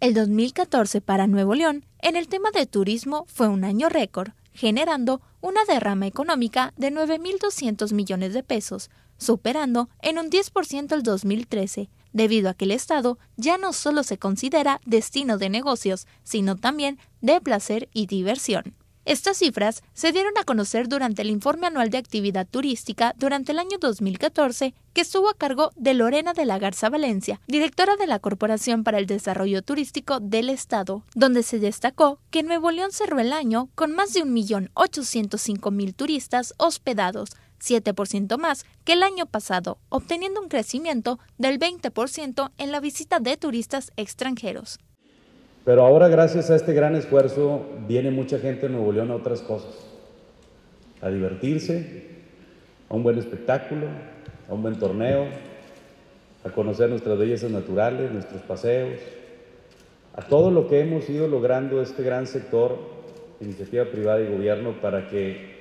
El 2014 para Nuevo León en el tema de turismo fue un año récord, generando una derrama económica de 9.200 millones de pesos, superando en un 10% el 2013, debido a que el Estado ya no solo se considera destino de negocios, sino también de placer y diversión. Estas cifras se dieron a conocer durante el informe anual de actividad turística durante el año 2014 que estuvo a cargo de Lorena de la Garza Valencia, directora de la Corporación para el Desarrollo Turístico del Estado, donde se destacó que Nuevo León cerró el año con más de 1.805.000 turistas hospedados, 7% más que el año pasado, obteniendo un crecimiento del 20% en la visita de turistas extranjeros. Pero ahora gracias a este gran esfuerzo viene mucha gente a Nuevo León a otras cosas, a divertirse, a un buen espectáculo, a un buen torneo, a conocer nuestras bellezas naturales, nuestros paseos, a todo lo que hemos ido logrando este gran sector, iniciativa privada y gobierno, para que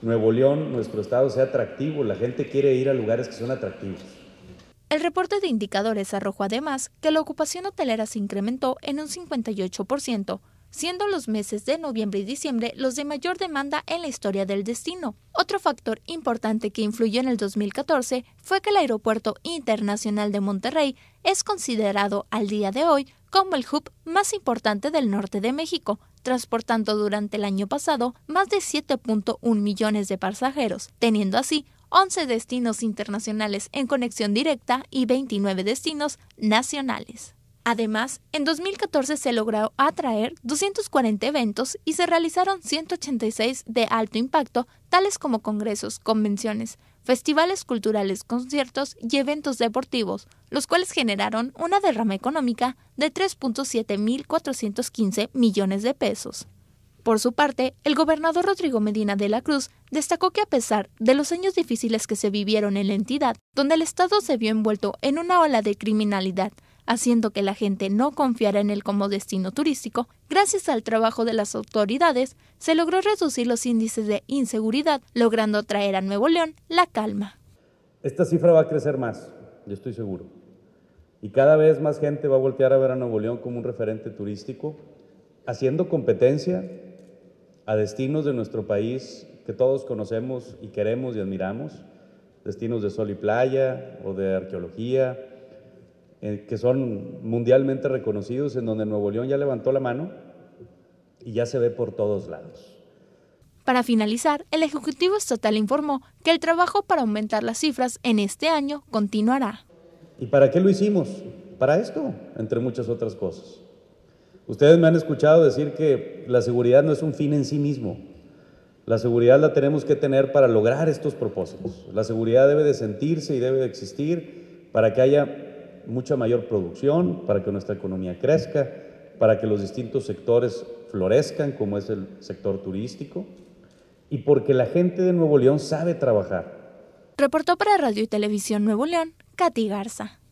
Nuevo León, nuestro estado, sea atractivo. La gente quiere ir a lugares que son atractivos. El reporte de indicadores arrojó además que la ocupación hotelera se incrementó en un 58%, siendo los meses de noviembre y diciembre los de mayor demanda en la historia del destino. Otro factor importante que influyó en el 2014 fue que el Aeropuerto Internacional de Monterrey es considerado al día de hoy como el hub más importante del norte de México, transportando durante el año pasado más de 7.1 millones de pasajeros, teniendo así 11 destinos internacionales en conexión directa y 29 destinos nacionales. Además, en 2014 se logró atraer 240 eventos y se realizaron 186 de alto impacto, tales como congresos, convenciones, festivales culturales, conciertos y eventos deportivos, los cuales generaron una derrama económica de 3.7415 millones de pesos. Por su parte, el gobernador Rodrigo Medina de la Cruz destacó que a pesar de los años difíciles que se vivieron en la entidad, donde el Estado se vio envuelto en una ola de criminalidad, haciendo que la gente no confiara en él como destino turístico, gracias al trabajo de las autoridades, se logró reducir los índices de inseguridad, logrando traer a Nuevo León la calma. Esta cifra va a crecer más, yo estoy seguro. Y cada vez más gente va a voltear a ver a Nuevo León como un referente turístico, haciendo competencia a destinos de nuestro país que todos conocemos y queremos y admiramos, destinos de sol y playa o de arqueología, eh, que son mundialmente reconocidos, en donde Nuevo León ya levantó la mano y ya se ve por todos lados. Para finalizar, el Ejecutivo Estatal informó que el trabajo para aumentar las cifras en este año continuará. ¿Y para qué lo hicimos? Para esto, entre muchas otras cosas. Ustedes me han escuchado decir que la seguridad no es un fin en sí mismo. La seguridad la tenemos que tener para lograr estos propósitos. La seguridad debe de sentirse y debe de existir para que haya mucha mayor producción, para que nuestra economía crezca, para que los distintos sectores florezcan, como es el sector turístico, y porque la gente de Nuevo León sabe trabajar. Reportó para Radio y Televisión Nuevo León, Katy Garza.